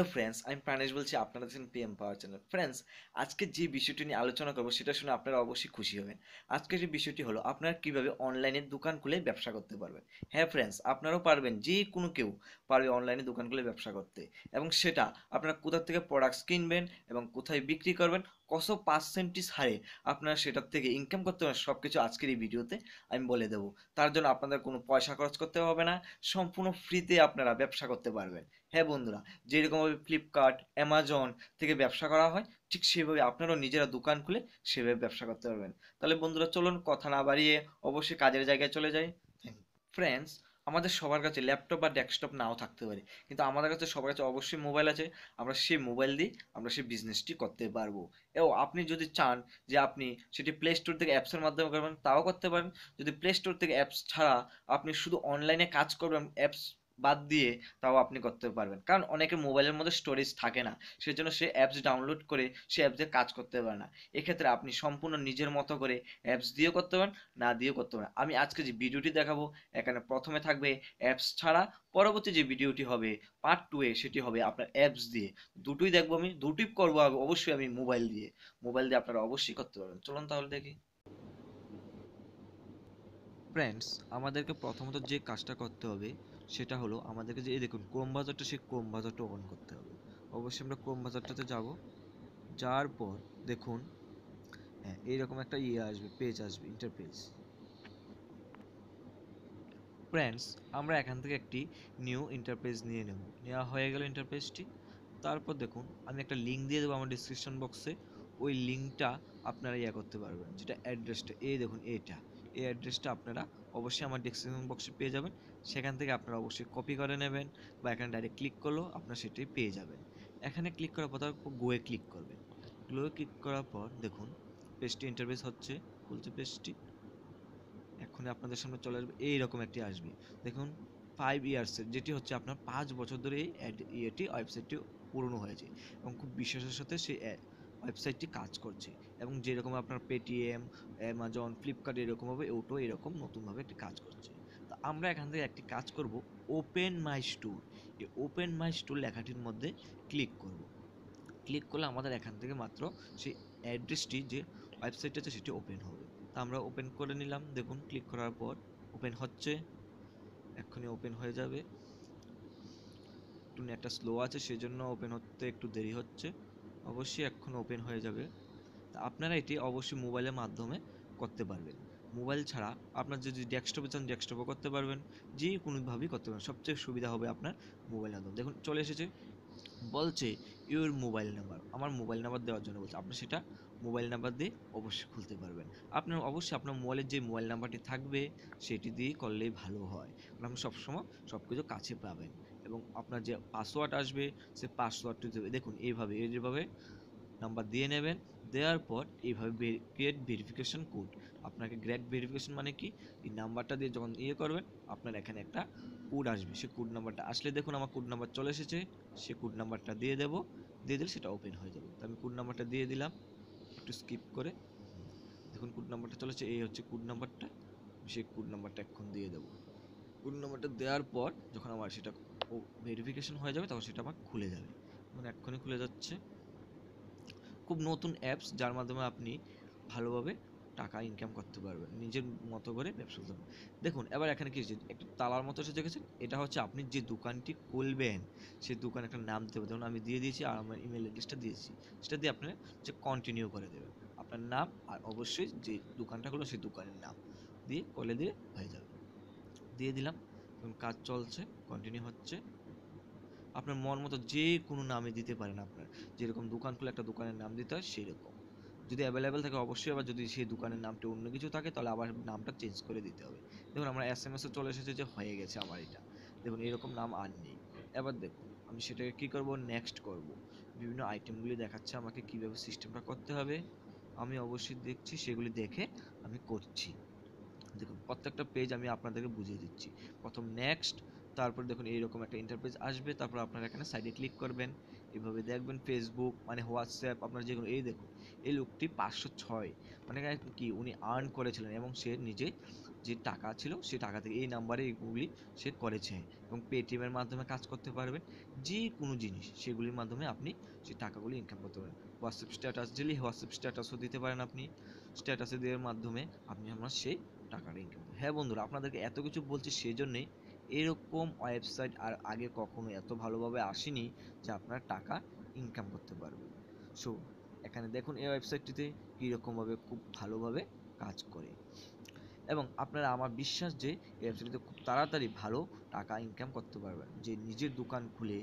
hello friends আমি প্রাণেশ বলছি আপনারা দেখছেন পিএম পাওয়ার চ্যানেল ফ্রেন্ডস আজকে যে বিষয়টি নিয়ে আলোচনা করবো সেটা শুনে আপনারা অবশ্যই খুশি হবেন আজকে যে বিষয়টি হলো আপনারা কীভাবে অনলাইনে দোকান খুলে ব্যবসা করতে পারবেন হ্যাঁ ফ্রেন্ডস আপনারাও পারবেন যে কোনো কেউ পারবে অনলাইনে দোকান খুলে ব্যবসা করতে এবং সেটা আপনারা কোথা থেকে প্রোডাক্টস কিনবেন এবং কোথায় বিক্রি করবেন কত পার্সেন্টেজ হারে আপনারা সেটার থেকে ইনকাম করতে পারেন সব কিছু আজকের এই ভিডিওতে আমি বলে দেবো তার জন্য আপনাদের কোনো পয়সা খরচ করতে হবে না সম্পূর্ণ ফ্রিতে আপনারা ব্যবসা করতে পারবেন হ্যাঁ বন্ধুরা যেরকমভাবে ফ্লিপকার্ট অ্যামাজন থেকে ব্যবসা করা হয় ঠিক সেভাবে আপনারাও নিজেরা দোকান খুলে সেভাবে ব্যবসা করতে পারবেন তাহলে বন্ধুরা চলুন কথা না বাড়িয়ে অবশ্যই কাজের জায়গায় চলে যাই ফ্রেন্ডস আমাদের সবার কাছে ল্যাপটপ বা ডেস্কটপ নাও থাকতে পারে কিন্তু আমাদের কাছে সবার কাছে অবশ্যই মোবাইল আছে আমরা সেই মোবাইল দিয়ে আমরা সেই বিজনেসটি করতে পারবো এবং আপনি যদি চান যে আপনি সেটি প্লে স্টোর থেকে অ্যাপসের মাধ্যমে করবেন তাও করতে পারেন যদি প্লে স্টোর থেকে অ্যাপস ছাড়া আপনি শুধু অনলাইনে কাজ করবেন অ্যাপস বাদ দিয়ে তাও আপনি করতে পারবেন কারণ অনেকের মোবাইলের মধ্যে স্টোরেজ থাকে না সেজন্য সে অ্যাপস ডাউনলোড করে সে অ্যাপস দিয়ে কাজ করতে পারে না এক্ষেত্রে আপনি সম্পূর্ণ নিজের মতো করে অ্যাপস দিয়েও করতে পারেন না দিয়েও করতে পারেন আমি আজকে যে ভিডিওটি দেখাবো এখানে প্রথমে থাকবে অ্যাপস ছাড়া পরবর্তী যে ভিডিওটি হবে পার্ট টু এ সেটি হবে আপনার অ্যাপস দিয়ে দুটোই দেখবো আমি দুটোই করবো অবশ্যই আমি মোবাইল দিয়ে মোবাইল দিয়ে আপনারা অবশ্যই করতে পারবেন চলুন তাহলে দেখি ফ্রেন্ডস আমাদেরকে প্রথমত যে কাজটা করতে হবে সেটা হলো আমাদেরকে যে এই দেখুন ক্রোম ব্রাউজারটা সেই ক্রোম বাজারটা ওপেন করতে হবে অবশ্যই আমরা ক্রোম বাজারটাতে যাব যাওয়ার পর দেখুন হ্যাঁ এইরকম একটা ইয়ে আসবে পেজ আসবে ইন্টারপেজ ফ্রেন্ডস আমরা এখান থেকে একটি নিউ ইন্টারপেজ নিয়ে নেব নেওয়া হয়ে গেল ইন্টারপেজটি তারপর দেখুন আমি একটা লিঙ্ক দিয়ে দেবো আমার ডিসক্রিপশন বক্সে ওই লিঙ্কটা আপনারা ইয়া করতে পারবেন যেটা অ্যাড্রেসটা এই দেখুন এইটা এই অ্যাড্রেসটা আপনারা অবশ্যই আমার ডিসক্রিপশন বক্সে পেয়ে যাবেন সেখান থেকে আপনারা অবশ্যই কপি করে নেবেন বা এখানে ডাইরেক্ট ক্লিক করলেও আপনারা সেটি পেয়ে যাবেন এখানে ক্লিক করার পর তারপর গোয়ে ক্লিক করবেন গোয়ে ক্লিক করার পর দেখুন পেজটি ইন্টারভেস হচ্ছে খুলছে পেজটি এখন আপনাদের সামনে চলে আসবে এইরকম একটি আসবে দেখুন ফাইভ ইয়ার্সের যেটি হচ্ছে আপনার পাঁচ বছর ধরে এই অ্যাড ইয়েটি ওয়েবসাইটটি পুরনো হয়েছে এবং খুব বিশ্বাসের সাথে সেই ওয়েবসাইটটি কাজ করছে এবং যেরকম আপনার পেটিএম অ্যামাজন ফ্লিপকার্ট এরকমভাবে ওটো এরকম নতুনভাবে একটি কাজ করছে তো আমরা এখান থেকে একটি কাজ করব ওপেন মাই স্টোর এই ওপেন মাই স্টোর লেখাটির মধ্যে ক্লিক করব ক্লিক করলে আমাদের এখান থেকে মাত্র সেই অ্যাড্রেসটি যে ওয়েবসাইট আছে সেটি ওপেন হবে তো আমরা ওপেন করে নিলাম দেখুন ক্লিক করার পর ওপেন হচ্ছে এক্ষুনি ওপেন হয়ে যাবে একটু একটা স্লো আছে সেজন্য ওপেন হতে একটু দেরি হচ্ছে অবশ্যই এখন ওপেন হয়ে যাবে আপনারা এটি অবশ্যই মোবাইলের মাধ্যমে করতে পারবেন মোবাইল ছাড়া আপনার যদি ডেস্কটপে চান ডেস্কটপও করতে পারবেন যে কোনোভাবেই করতে পারবেন সবচেয়ে সুবিধা হবে আপনার মোবাইল নাম্বার দেখুন চলে এসেছে বলছে ইউর মোবাইল নাম্বার আমার মোবাইল নাম্বার দেওয়ার জন্য বলছে আপনি সেটা মোবাইল নাম্বার দিয়ে অবশ্যই খুলতে পারবেন আপনার অবশ্যই আপনার মোবাইলের যে মোবাইল নাম্বারটি থাকবে সেটি দিয়ে করলেই ভালো হয় কারণ আপনি সবসময় সব কিছু কাছে পাবেন এবং আপনার যে পাসওয়ার্ড আসবে সে পাসওয়ার্ডটি দেবে দেখুন এইভাবে এইভাবে নাম্বার দিয়ে নেবেন দেওয়ার পর এইভাবে ক্রিয়েট ভেরিফিকেশন কোড আপনাকে গ্রেট ভেরিফিকেশন মানে কি এই নাম্বারটা দিয়ে যখন ইয়ে করবেন আপনার এখানে একটা কোড আসবে সে কোড নাম্বারটা আসলে দেখুন আমার কোড নাম্বার চলে এসেছে সে কোড নাম্বারটা দিয়ে দেবো দিয়ে দিলে সেটা ওপেন হয়ে যাবে তো আমি কোড নাম্বারটা দিয়ে দিলাম একটু স্কিপ করে দেখুন কোড নাম্বারটা চলেছে এই হচ্ছে কোড নাম্বারটা সে কোড নাম্বারটা এখন দিয়ে দেবো কোড নাম্বারটা দেওয়ার পর যখন আমার সেটা ভেরিফিকেশন হয়ে যাবে তখন সেটা আমার খুলে যাবে মানে এক্ষুনি খুলে যাচ্ছে খুব নতুন অ্যাপস যার মাধ্যমে আপনি ভালোভাবে টাকা ইনকাম করতে পারবেন নিজের মতো করে ব্যবসা করতে পারবেন দেখুন এবার এখানে কি একটু তালার মতো এসে দেখেছেন এটা হচ্ছে আপনি যে দোকানটি খুলবেন সেই দোকান একটা নাম দেবে যেমন আমি দিয়ে দিয়েছি আর আমার ইমেল অ্যাড্রেসটা দিয়েছি সেটা দিয়ে আপনি যে কন্টিনিউ করে দেবেন আপনার নাম আর অবশ্যই যে দোকানটা হলো সেই দোকানের নাম দিয়ে করলে দিয়ে হয়ে যাবে দিয়ে দিলাম কাজ চলছে কন্টিনিউ হচ্ছে আপনার মন মতো যে কোনো নামে দিতে পারেন আপনার যেরকম দোকান খুলে একটা দোকানের নাম দিতে হয় সেই রকম যদি অ্যাভেলেবেল থাকে অবশ্যই আবার যদি সেই দোকানের নামটি অন্য কিছু থাকে তাহলে আবার নামটা চেঞ্জ করে দিতে হবে দেখুন আমার এস এম এসে চলে এসেছে যে হয়ে গেছে আমার এটা দেখুন এরকম নাম আর নেই এবার দেখুন আমি সেটাকে কী করবো নেক্সট করব বিভিন্ন আইটেমগুলি দেখাচ্ছে আমাকে কীভাবে সিস্টেমটা করতে হবে আমি অবশ্যই দেখছি সেগুলি দেখে আমি করছি দেখুন প্রত্যেকটা পেজ আমি আপনাদেরকে বুঝিয়ে দিচ্ছি প্রথম নেক্সট তারপর দেখুন এইরকম একটা ইন্টারফেস আসবে তারপর আপনারা এখানে সাইডে ক্লিক করবেন এভাবে দেখবেন ফেসবুক মানে হোয়াটসঅ্যাপ আপনার যেগুলো এই দেখুন এই লোকটি পাঁচশো ছয় মানে কি উনি আর্ন করেছিলেন এবং সে নিজে যে টাকা ছিল সে টাকা থেকে এই নাম্বারে এইগুলি সে করেছে এবং পেটিএমের মাধ্যমে কাজ করতে পারবেন যে কোনো জিনিস সেগুলির মাধ্যমে আপনি সেই টাকাগুলি ইনকাম করতে পারেন হোয়াটসঅ্যাপ স্ট্যাটাস ডেলি হোয়াটসঅ্যাপ স্ট্যাটাসও দিতে পারেন আপনি স্ট্যাটাসে দেওয়ার মাধ্যমে আপনি আপনার সেই টাকার ইনকাম হ্যাঁ বন্ধুরা আপনাদেরকে এত কিছু বলছি সেজন্যে এরকম ওয়েবসাইট আর আগে কখনো এত ভালোভাবে আসেনি যে আপনারা টাকা ইনকাম করতে পারবেন সো এখানে দেখুন এই ওয়েবসাইটটিতে কীরকমভাবে খুব ভালোভাবে কাজ করে এবং আপনারা আমার বিশ্বাস যে এই ওয়েবসাইটটিতে খুব তাড়াতাড়ি ভালো টাকা ইনকাম করতে পারবেন যে নিজের দোকান খুলে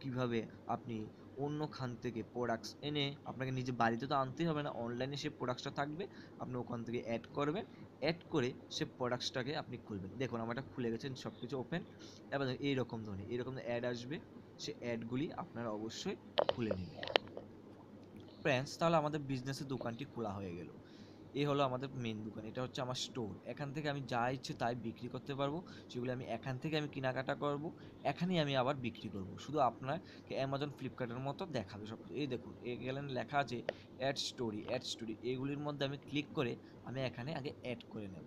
কিভাবে আপনি অন্যখান থেকে প্রোডাক্টস এনে আপনাকে নিজে বাড়িতে তো আনতেই হবে না অনলাইনে সেই প্রোডাক্টসটা থাকবে আপনি ওখান থেকে অ্যাড করবেন অ্যাড করে সে প্রোডাক্টসটাকে আপনি খুলবেন দেখুন আমার এটা খুলে গেছেন সব কিছু ওপেন এবং এইরকম ধরনের রকম অ্যাড আসবে সে অ্যাডগুলি আপনারা অবশ্যই খুলে নেবেন ফ্রেন্ডস তাহলে আমাদের বিজনেসের দোকানটি খোলা হয়ে গেল এই হলো আমাদের মেন দোকান এটা হচ্ছে আমার স্টোর এখান থেকে আমি যা ইচ্ছে তাই বিক্রি করতে পারবো সেগুলো আমি এখান থেকে আমি কেনাকাটা করব এখানেই আমি আবার বিক্রি করব শুধু আপনাকে অ্যামাজন ফ্লিপকার্টের মতো দেখাবে সব এই দেখুন এই গেলেন লেখা আছে অ্যাড স্টোরি অ্যাড স্টোরি এগুলির মধ্যে আমি ক্লিক করে আমি এখানে আগে অ্যাড করে নেব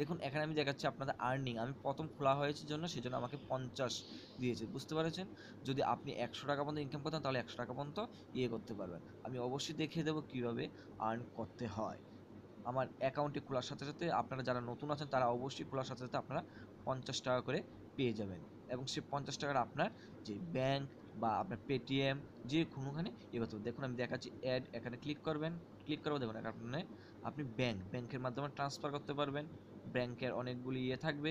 দেখুন এখানে আমি দেখাচ্ছি আপনাদের আর্নিং আমি প্রথম খোলা হয়েছে জন্য সেজন্য আমাকে পঞ্চাশ দিয়েছে বুঝতে পারছেন যদি আপনি একশো টাকা পর্যন্ত ইনকাম করতেন তাহলে একশো টাকা পর্যন্ত ইয়ে করতে পারবেন আমি অবশ্যই দেখিয়ে দেবো কীভাবে আর্ন করতে হয় আমার অ্যাকাউন্টটি খোলার সাথে সাথে আপনারা যারা নতুন আছেন তারা অবশ্যই খোলার সাথে সাথে আপনারা পঞ্চাশ টাকা করে পেয়ে যাবেন এবং সে পঞ্চাশ টাকার আপনার যে ব্যাংক বা আপনার পেটিএম যে কোনোখানে এবার তো দেখুন আমি দেখাচ্ছি অ্যাড এখানে ক্লিক করবেন ক্লিক করবো দেখুন এখানে আপনি ব্যাংক ব্যাংকের মাধ্যমে ট্রান্সফার করতে পারবেন ব্যাংকের অনেকগুলি ইয়ে থাকবে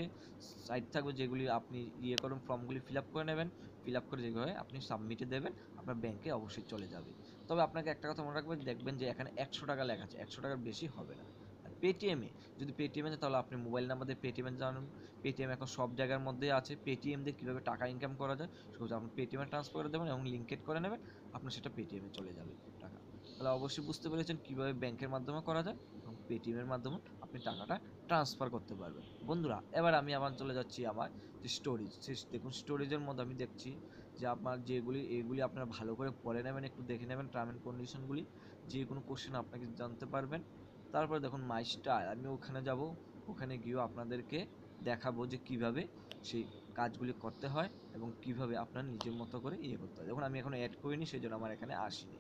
সাইট থাকবে যেগুলি আপনি ইয়ে করুন ফর্মগুলি ফিল আপ করে নেবেন ফিল আপ করে যেভাবে আপনি সাবমিটে দেবেন আপনার ব্যাংকে অবশ্যই চলে যাবে তবে আপনাকে একটা কথা মনে রাখবেন দেখবেন যে এখানে একশো টাকা লেখা আছে একশো টাকার বেশি হবে না পেটিএমে যদি পেটিএম আছে তাহলে আপনি মোবাইল নাম্বার দিয়ে পেটিএমে জানুন পেটিএম এখন সব জায়গার মধ্যে আছে পেটিএম দিয়ে কীভাবে টাকা ইনকাম করা যায় সেগুলো আপনি পেটিএমে ট্রান্সফার করে দেবেন এবং লিঙ্কেড করে নেবেন আপনার সেটা পেটিএমে চলে যাবে টাকা তাহলে অবশ্যই বুঝতে পেরেছেন কীভাবে ব্যাংকের মাধ্যমে করা যায় এবং পেটিএমের মাধ্যমে আপনি টাকাটা ট্রান্সফার করতে পারবেন বন্ধুরা এবার আমি আবার চলে যাচ্ছি আমার স্টোরেজ দেখুন স্টোরেজের মধ্যে আমি দেখছি যে আপনার যেগুলি এগুলি আপনারা ভালো করে পড়ে নেবেন একটু দেখে নেবেন টার্ম অ্যান্ড কন্ডিশনগুলি যে কোনো কোশ্চেন আপনাকে জানতে পারবেন তারপরে দেখুন মাইস্টার আমি ওখানে যাব ওখানে গিয়েও আপনাদেরকে দেখাবো যে কিভাবে সেই কাজগুলি করতে হয় এবং কিভাবে আপনার নিজের মতো করে ইয়ে করতে হয় দেখুন আমি এখন অ্যাড করিনি সেই জন্য আমার এখানে আসিনি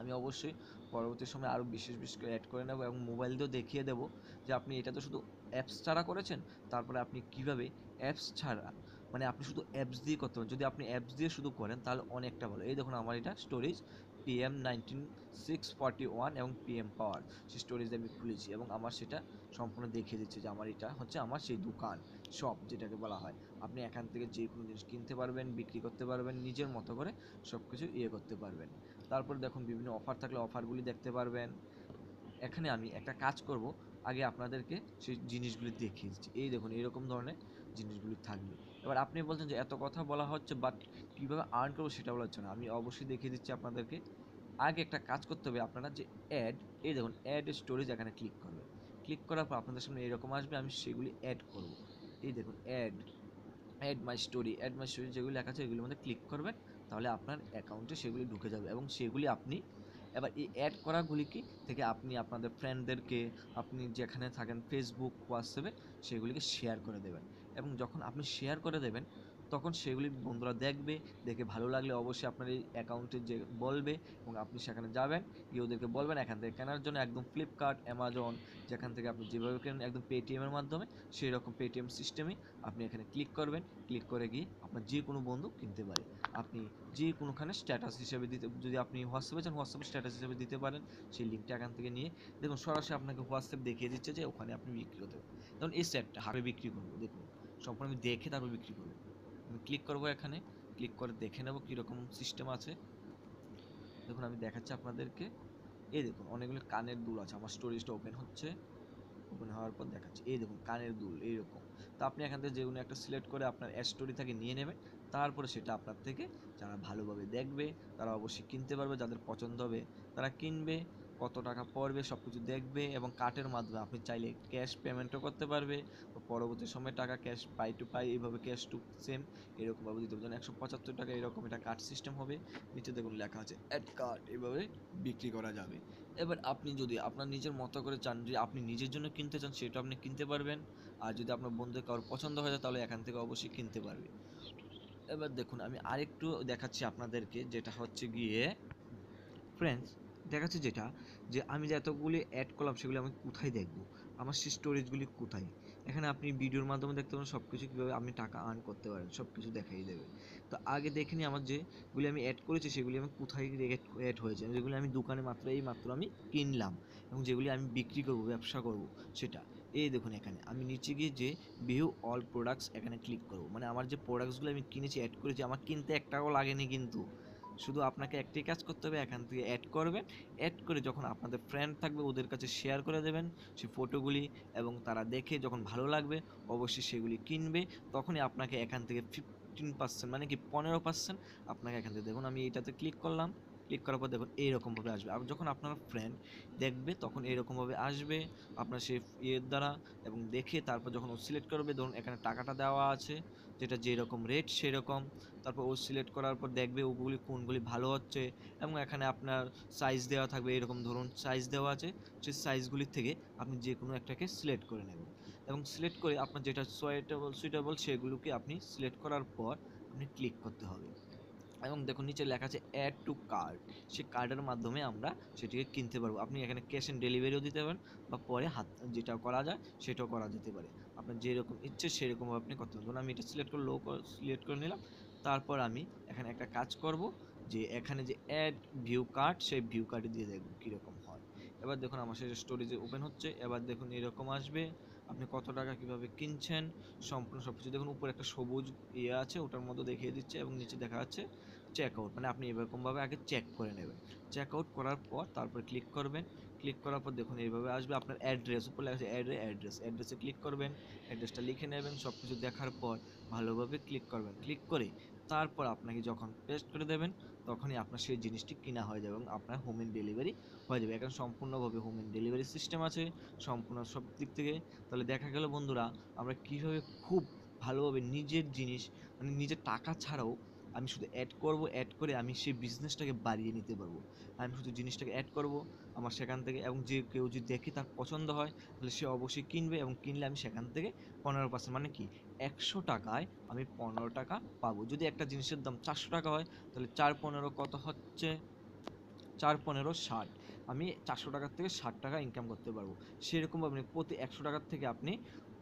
আমি অবশ্যই পরবর্তী সময় আরও বিশেষ বিশেষ করে অ্যাড করে নেবো এবং মোবাইল দিয়েও দেখিয়ে দেবো যে আপনি এটা তো শুধু অ্যাপস ছাড়া করেছেন তারপরে আপনি কিভাবে অ্যাপস ছাড়া মানে আপনি শুধু অ্যাপস দিয়ে করতে পারেন যদি আপনি অ্যাপস দিয়ে শুধু করেন তাহলে অনেকটা ভালো এই দেখুন আমার এটা storage PM nineteen six forty one এবং পিএম পাওয়ার সেই স্টোরেজ আমি খুলেছি এবং আমার সেটা সম্পূর্ণ দেখিয়ে দিচ্ছে যে আমার এটা হচ্ছে আমার সেই দোকান শপ যেটাকে বলা হয় আপনি এখান থেকে যে কোনো জিনিস কিনতে পারবেন বিক্রি করতে পারবেন নিজের মতো করে সব কিছু ইয়ে করতে পারবেন তারপর দেখুন বিভিন্ন অফার থাকলে অফারগুলি দেখতে পারবেন এখানে আমি একটা কাজ করব আগে আপনাদেরকে সেই জিনিসগুলি দেখিয়ে দিচ্ছি এই দেখুন এরকম ধরনের জিনিসগুলি থাকবে এবার আপনি বলছেন যে এত কথা বলা হচ্ছে বাট কীভাবে আর্ন করবো সেটা বলা হচ্ছে না আমি অবশ্যই দেখিয়ে দিচ্ছি আপনাদেরকে আগে একটা কাজ করতে হবে আপনারা যে অ্যাড এই দেখুন অ্যাড স্টোরেজ এখানে ক্লিক করবে ক্লিক করার পর আপনাদের সামনে এরকম আসবে আমি সেগুলি অ্যাড করব এই দেখুন add add my story add my story যেগুলি লেখা আছে এগুলির মধ্যে ক্লিক করবেন তাহলে আপনার অ্যাকাউন্টে সেগুলি ঢুকে যাবে এবং সেগুলি আপনি এবার এই অ্যাড করাগুলিকে থেকে আপনি আপনাদের ফ্রেন্ডদেরকে আপনি যেখানে থাকেন ফেসবুক হোয়াটসঅ্যাপে সেগুলিকে শেয়ার করে দেবেন এবং যখন আপনি শেয়ার করে দেবেন তখন সেগুলি বন্ধুরা দেখবে দেখে ভালো লাগলে অবশ্যই আপনার এই অ্যাকাউন্টে যে বলবে এবং আপনি সেখানে যাবেন গিয়ে ওদেরকে বলবেন এখান থেকে কেনার জন্য একদম ফ্লিপকার্ট অ্যামাজন যেখান থেকে আপনি যেভাবে কেনেন একদম পেটিএমের মাধ্যমে সেই রকম পেটিএম সিস্টেমে আপনি এখানে ক্লিক করবেন ক্লিক করে গিয়ে আপনার যে কোনো বন্ধু কিনতে পারে আপনি যে কোনোখানে স্ট্যাটাস হিসেবে দিতে যদি আপনি হোয়াটসঅ্যাপে চান হোয়াটসঅ্যাপে স্ট্যাটাস হিসেবে দিতে পারেন সেই লিঙ্কটা এখান থেকে নিয়ে দেখুন সরাসরি আপনাকে হোয়াটসঅ্যাপ দেখিয়ে দিচ্ছে যে ওখানে আপনি বিক্রি হতে পারেন এই সেটটা হারে বিক্রি করবো দেখুন সবগুলো আমি দেখে তারপর বিক্রি করবো আমি ক্লিক করবো এখানে ক্লিক করে দেখে নেব কীরকম সিস্টেম আছে দেখুন আমি দেখাচ্ছি আপনাদেরকে এই দেখুন অনেকগুলো কানের দুল আছে আমার স্টোরেজটা ওপেন হচ্ছে ওপেন হওয়ার পর দেখাচ্ছে এই দেখুন কানের দুল এইরকম তো আপনি এখান থেকে যেগুলো একটা সিলেক্ট করে আপনার অ্যাড স্টোরি থেকে নিয়ে নেবেন তারপরে সেটা আপনার থেকে যারা ভালোভাবে দেখবে তারা অবশ্যই কিনতে পারবে যাদের পছন্দ হবে তারা কিনবে কত টাকা পড়বে সব কিছু দেখবে এবং কার্ডের মাধ্যমে আপনি চাইলে ক্যাশ পেমেন্টও করতে পারবে পরবর্তী সময়ে টাকা ক্যাশ পাই টু পাই এইভাবে ক্যাশ টু সেম এরকমভাবে দিতে পারবেন একশো পঁচাত্তর টাকা এরকম এটা কার্ড সিস্টেম হবে নিচে দেখুন লেখা আছে অ্যাড কার্ড এভাবে বিক্রি করা যাবে এবার আপনি যদি আপনার নিজের মতো করে চান যদি আপনি নিজের জন্য কিনতে চান সেটা আপনি কিনতে পারবেন আর যদি আপনার বন্ধুদের কারোর পছন্দ হয় তাহলে এখান থেকে অবশ্যই কিনতে পারবে এবার দেখুন আমি আরেকটু দেখাচ্ছি আপনাদেরকে যেটা হচ্ছে গিয়ে ফ্রেন্ডস দেখাচ্ছে যেটা যে আমি যে এতগুলি অ্যাড করলাম সেগুলি আমি কোথায় দেখব আমার সেই স্টোরেজগুলি কোথায় এখানে আপনি ভিডিওর মাধ্যমে দেখতে পারেন সব কিছু কীভাবে আপনি টাকা আর্ন করতে পারেন সব কিছু দেখাই দেবে তো আগে দেখে নিই আমার যেগুলি আমি অ্যাড করেছি সেগুলি আমি কোথায় অ্যাড হয়েছে যেগুলি আমি দোকানে মাত্র এই মাত্র আমি কিনলাম এবং যেগুলি আমি বিক্রি করব ব্যবসা করব সেটা এই দেখুন এখানে আমি নিচে গিয়ে যে ভিউ অল প্রোডাক্টস এখানে ক্লিক করব মানে আমার যে প্রোডাক্টসগুলো আমি কিনেছি অ্যাড করেছি আমার কিনতে এক টাকাও লাগেনি কিন্তু শুধু আপনাকে একটি কাজ করতে হবে এখান থেকে অ্যাড করবেন অ্যাড করে যখন আপনাদের ফ্রেন্ড থাকবে ওদের কাছে শেয়ার করে দেবেন সেই ফটোগুলি এবং তারা দেখে যখন ভালো লাগবে অবশ্যই সেগুলি কিনবে তখনই আপনাকে এখান থেকে ফিফটিন পার্সেন্ট মানে কি পনেরো পার্সেন্ট আপনাকে এখান থেকে দেখুন আমি এটাতে ক্লিক করলাম ক্লিক করার পর দেখুন এইরকমভাবে আসবে আর যখন আপনার ফ্রেন্ড দেখবে তখন এইরকমভাবে আসবে আপনার সেই ইয়ের দ্বারা এবং দেখে তারপর যখন ও সিলেক্ট করবে ধরুন এখানে টাকাটা দেওয়া আছে যেটা যেরকম রেট সেরকম তারপর ও সিলেক্ট করার পর দেখবে ওগুলি কোনগুলি ভালো হচ্ছে এবং এখানে আপনার সাইজ দেওয়া থাকবে এরকম ধরুন সাইজ দেওয়া আছে সেই সাইজগুলির থেকে আপনি যে কোনো একটাকে সিলেক্ট করে নেবেন এবং সিলেক্ট করে আপনার যেটা সোয়েটেবল সুইটেবল সেগুলোকে আপনি সিলেক্ট করার পর আপনি ক্লিক করতে হবে এবং দেখুন নিচে লেখা আছে অ্যাড টু কার্ড সেই কার্ডের মাধ্যমে আমরা সেটিকে কিনতে পারবো আপনি এখানে ক্যাশ অন ডেলিভারিও দিতে পারেন বা পরে হাত যেটা করা যায় সেটাও করা যেতে পারে আপনার যেরকম ইচ্ছে সেরকমভাবে আপনি করতে পারবেন আমি এটা সিলেক্ট করে লো সিলেক্ট করে নিলাম তারপর আমি এখানে একটা কাজ করব যে এখানে যে অ্যাড ভিউ কার্ড সেই ভিউ কার্ডে দিয়ে দেখব কীরকম হয় এবার দেখুন আমার সেটা স্টোরেজে ওপেন হচ্ছে এবার দেখুন এরকম আসবে আপনি কত টাকা কিভাবে কিনছেন সম্পূর্ণ সব কিছু দেখুন উপরে একটা সবুজ ইয়ে আছে ওটার মধ্যে দেখিয়ে দিচ্ছে এবং নিচে দেখা যাচ্ছে চেক আউট মানে আপনি এরকমভাবে আগে চেক করে নেবেন চেক আউট করার পর তারপর ক্লিক করবেন ক্লিক করার পর দেখুন এইভাবে আসবে আপনার অ্যাড্রেস উপর আছে অ্যাড্রেস অ্যাড্রেস অ্যাড্রেসে ক্লিক করবেন অ্যাড্রেসটা লিখে নেবেন সব কিছু দেখার পর ভালোভাবে ক্লিক করবেন ক্লিক করে তারপর আপনাকে যখন পেস্ট করে দেবেন তখনই আপনার সেই জিনিসটি কিনা হয়ে যাবে এবং আপনার হোম ইন ডেলিভারি হয়ে যাবে এখন সম্পূর্ণভাবে হোম ইন ডেলিভারি সিস্টেম আছে সম্পূর্ণ সব দিক থেকে তাহলে দেখা গেল বন্ধুরা আমরা কীভাবে খুব ভালোভাবে নিজের জিনিস মানে নিজের টাকা ছাড়াও আমি শুধু অ্যাড করব অ্যাড করে আমি সেই বিজনেসটাকে বাড়িয়ে নিতে পারবো আমি শুধু জিনিসটাকে অ্যাড করব আমার সেখান থেকে এবং যে কেউ যদি দেখে তার পছন্দ হয় তাহলে সে অবশ্যই কিনবে এবং কিনলে আমি সেখান থেকে পনেরো পার্সেন্ট মানে কি একশো টাকায় আমি পনেরো টাকা পাবো যদি একটা জিনিসের দাম চারশো টাকা হয় তাহলে চার পনেরো কত হচ্ছে চার পনেরো ষাট আমি চারশো টাকার থেকে ষাট টাকা ইনকাম করতে পারবো সেরকম আপনি মানে প্রতি একশো টাকার থেকে আপনি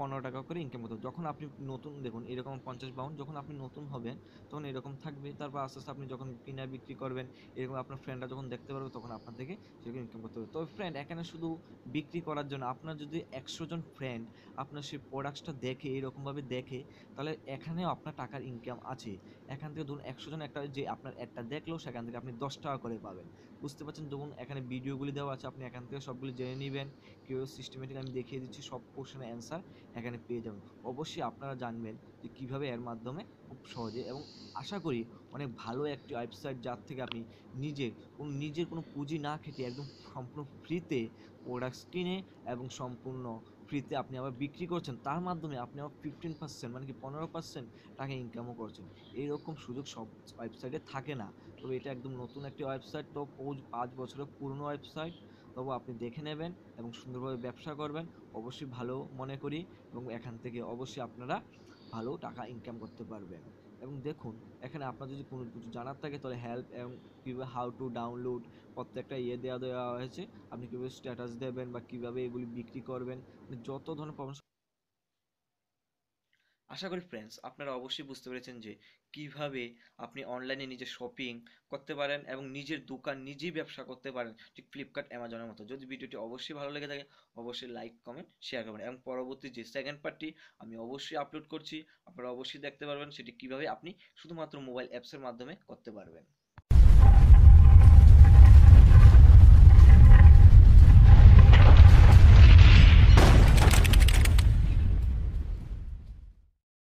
পনেরো টাকা করে ইনকাম করতে যখন আপনি নতুন দেখুন এরকম পঞ্চাশ বাউন্ড যখন আপনি নতুন হবেন তখন এরকম থাকবে তারপর আস্তে আস্তে আপনি যখন কিনা বিক্রি করবেন এরকম আপনার ফ্রেন্ডরা যখন দেখতে পারবে তখন আপনার থেকে সেরকম ইনকাম করতে পারবে তবে ফ্রেন্ড এখানে শুধু বিক্রি করার জন্য আপনার যদি একশো জন ফ্রেন্ড আপনার সেই প্রোডাক্টসটা দেখে এরকমভাবে দেখে তাহলে এখানেও আপনার টাকার ইনকাম আছে এখান থেকে ধরুন একশো জন একটা যে আপনার একটা দেখলো সেখান থেকে আপনি দশ টাকা করে পাবেন বুঝতে পারছেন দেখুন এখানে ভিডিও ভিডিওগুলি দেওয়া আছে আপনি এখান থেকে সবগুলি জেনে নেবেন কীভাবে সিস্টেমেটিক আমি দেখিয়ে দিচ্ছি সব কোশ্চেনের অ্যান্সার এখানে পেয়ে যাবেন অবশ্যই আপনারা জানবেন যে কীভাবে এর মাধ্যমে খুব সহজে এবং আশা করি অনেক ভালো একটি ওয়েবসাইট যার থেকে আপনি নিজের কোনো নিজের কোনো পুঁজি না খেটে একদম সম্পূর্ণ ফ্রিতে প্রোডাক্টস কিনে এবং সম্পূর্ণ ফ্রিতে আপনি আবার বিক্রি করছেন তার মাধ্যমে আপনি আবার ফিফটিন পার্সেন্ট মানে কি পনেরো পার্সেন্ট টাকা ইনকামও করছেন এইরকম সুযোগ সব ওয়েবসাইটে থাকে না তবে এটা একদম নতুন একটি ওয়েবসাইট তো পাঁচ বছরের পুরনো ওয়েবসাইট তবু আপনি দেখে নেবেন এবং সুন্দরভাবে ব্যবসা করবেন অবশ্যই ভালো মনে করি এবং এখান থেকে অবশ্যই আপনারা ভালো টাকা ইনকাম করতে পারবেন এবং দেখুন এখানে আপনার যদি কোনো কিছু জানার থাকে তাহলে হেল্প এবং কীভাবে হাউ টু ডাউনলোড প্রত্যেকটা ইয়ে দেওয়া দেওয়া হয়েছে আপনি কীভাবে স্ট্যাটাস দেবেন বা কীভাবে এগুলি বিক্রি করবেন মানে যত ধরনের পরামর্শ আশা করি ফ্রেন্ডস আপনারা অবশ্যই বুঝতে পেরেছেন যে কিভাবে আপনি অনলাইনে নিজের শপিং করতে পারেন এবং নিজের দোকান নিজেই ব্যবসা করতে পারেন ঠিক ফ্লিপকার্ট অ্যামাজনের মতো যদি ভিডিওটি অবশ্যই ভালো লেগে থাকে অবশ্যই লাইক কমেন্ট শেয়ার করবেন এবং পরবর্তী যে সেকেন্ড পার্টটি আমি অবশ্যই আপলোড করছি আপনারা অবশ্যই দেখতে পারবেন সেটি কিভাবে আপনি শুধুমাত্র মোবাইল অ্যাপসের মাধ্যমে করতে পারবেন